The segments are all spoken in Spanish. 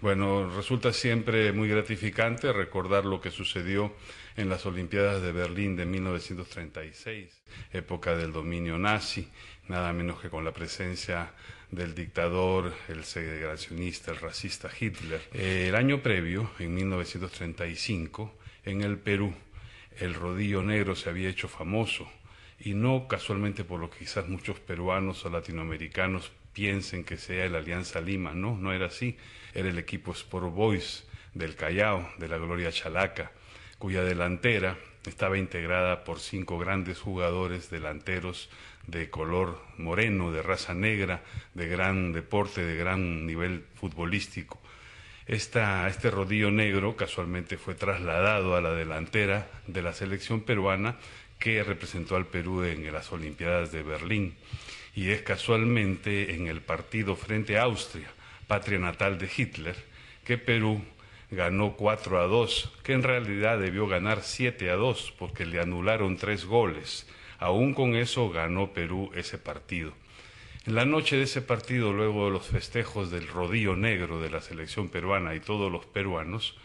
Bueno, resulta siempre muy gratificante recordar lo que sucedió en las Olimpiadas de Berlín de 1936, época del dominio nazi, nada menos que con la presencia del dictador, el segregacionista, el racista Hitler. Eh, el año previo, en 1935, en el Perú, el rodillo negro se había hecho famoso y no casualmente por lo que quizás muchos peruanos o latinoamericanos piensen que sea el Alianza Lima, no, no era así, era el equipo Sport Boys del Callao, de la Gloria Chalaca, cuya delantera estaba integrada por cinco grandes jugadores delanteros de color moreno, de raza negra, de gran deporte, de gran nivel futbolístico. Esta, este rodillo negro casualmente fue trasladado a la delantera de la selección peruana que representó al Perú en las Olimpiadas de Berlín y es casualmente en el partido frente a Austria, patria natal de Hitler, que Perú ganó 4 a 2, que en realidad debió ganar 7 a 2 porque le anularon tres goles. Aún con eso ganó Perú ese partido. En la noche de ese partido, luego de los festejos del rodillo negro de la selección peruana y todos los peruanos,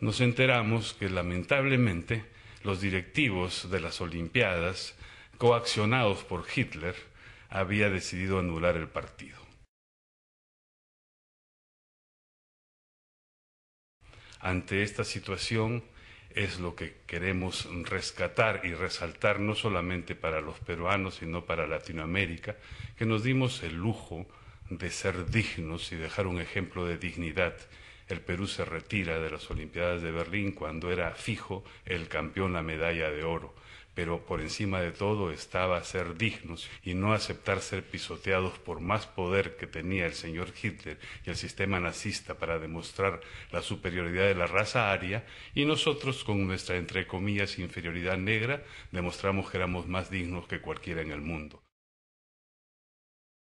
nos enteramos que lamentablemente los directivos de las Olimpiadas, coaccionados por Hitler, había decidido anular el partido. Ante esta situación es lo que queremos rescatar y resaltar no solamente para los peruanos, sino para Latinoamérica, que nos dimos el lujo de ser dignos y dejar un ejemplo de dignidad el Perú se retira de las Olimpiadas de Berlín cuando era fijo el campeón la medalla de oro. Pero por encima de todo estaba ser dignos y no aceptar ser pisoteados por más poder que tenía el señor Hitler y el sistema nazista para demostrar la superioridad de la raza aria y nosotros con nuestra entre comillas inferioridad negra demostramos que éramos más dignos que cualquiera en el mundo.